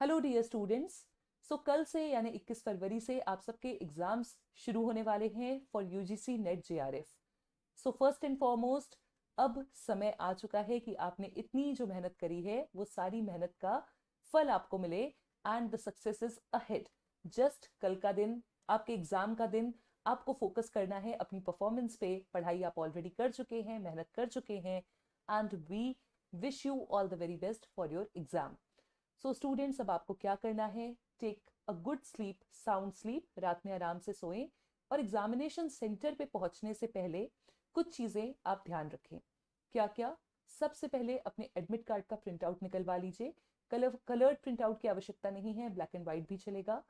Hello dear students so कल से यानी 21 फरवरी से आप सबके एग्जाम्स शुरू होने वाले हैं for UGC NET JRF so first and foremost अब समय आ चुका है कि आपने इतनी जो मेहनत करी है वो सारी मेहनत का फल आपको मिले and the success is ahead just कल का दिन आपके एग्जाम का दिन आपको फोकस करना है अपनी परफॉर्मेंस पे पढ़ाई आप ऑलरेडी कर चुके हैं मेहनत कर चुके हैं and we wish you all the very best for your exam so students अब आपको क्या करना है take a good sleep sound sleep रात में आराम से सोएं और एग्जामिनेशन सेंटर पे पहुंचने से पहले कुछ चीज़ें आप ध्यान रखें क्या क्या सबसे पहले अपने एडमिट कार्ड का प्रिंट आउट निकलवा लीजिए कलर कलर्ड प्रिंट आउट की आवश्यकता नहीं है ब्लैक एंड व्हाइट भी चलेगा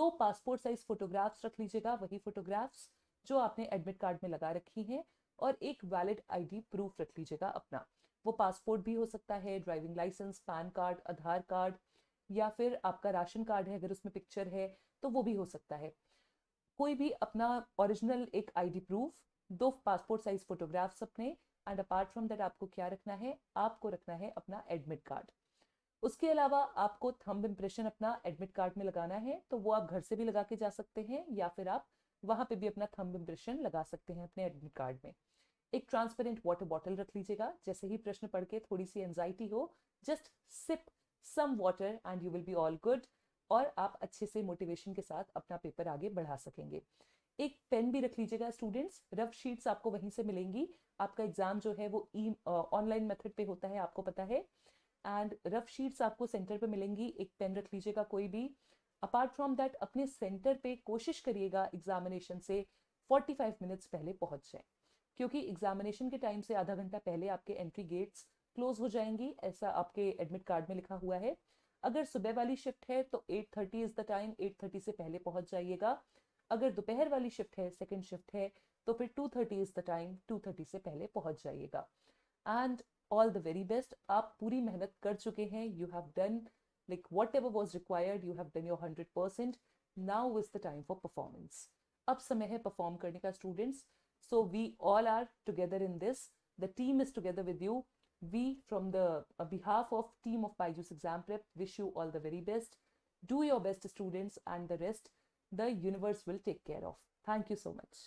दो पासपोर्ट साइज फोटोग्राफ्स रख लीजिएगा वही फोटोग्राफ्स जो आपने एडमिट कार्ड में लगा रखी हैं और एक वैलिड आईडी प्रूफ रख लीजिएगा अपना वो पासपोर्ट भी हो सकता है driving licence PAN card Aadhaar card या फिर आपका राशन कार्ड है अगर उसमें पिक्चर है तो वो भी हो सकता है कोई भी अपना ओरिजिनल एक आईडी प्रूफ दो पासपोर्ट साइज फोटोग्राफ्स अपने एंड अपार्ट फ्रॉम दैट आपको क्या रखना है आपको रखना है अपना एडमिट कार्ड उसके अलावा आपको थंब इम्प्रेशन अपना एडमिट कार्ड में लगाना है तो वो आप घर से भी लगा के जा सकते हैं या फिर आप वहाँ पे भी अपना थंब इम्प्रेशन लगा सकते हैं अपने एडमिट कार्ड में एक ट्रांसपेरेंट वाटर बॉटल रख लीजिएगा जैसे ही प्रश्न पढ़ के थोड़ी सी एंजाइटी हो just sip some water and you will be all good और आप अच्छे से मोटिवेशन के साथ अपना पेपर आगे बढ़ा सकेंगे एक पेन भी रख लीजिएगा स्टूडेंट्स रफ शीट्स आपको वहीं से मिलेंगी आपका एग्जाम जो है वो ई ऑनलाइन मेथड पे होता है आपको पता है एंड रफ शीट्स आपको सेंटर पे मिलेंगी एक पेन रख लीजिएगा कोई भी अपार्ट फ्रॉम दैट अपने सेंटर पे कोशिश करिएगा एग्जामिनेशन से 45 मिनट्स पहले पहुंच जाए क्योंकि एग्जामिनेशन के टाइम से आधा घंटा पहले आपके एंट्री गेट्स क्लोज हो जाएंगी ऐसा आपके एडमिट कार्ड में लिखा हुआ है अगर सुबह वाली शिफ्ट है तो 8:30 इज द टाइम 8:30 से पहले पहुंच जाइएगा अगर दोपहर वाली शिफ्ट है सेकेंड शिफ्ट है तो फिर 2:30 इज द टाइम 2:30 से पहले पहुंच जाइएगा and all the very best आप पूरी मेहनत कर चुके हैं you have done like whatever was required you have done your hundred percent now is the time for performance अब समय है परफॉर्म करने का students So we all are together in this. The team is together with you. We, from the uh, behalf of team of Byju's Exam Prep, wish you all the very best. Do your best, students, and the rest the universe will take care of. Thank you so much.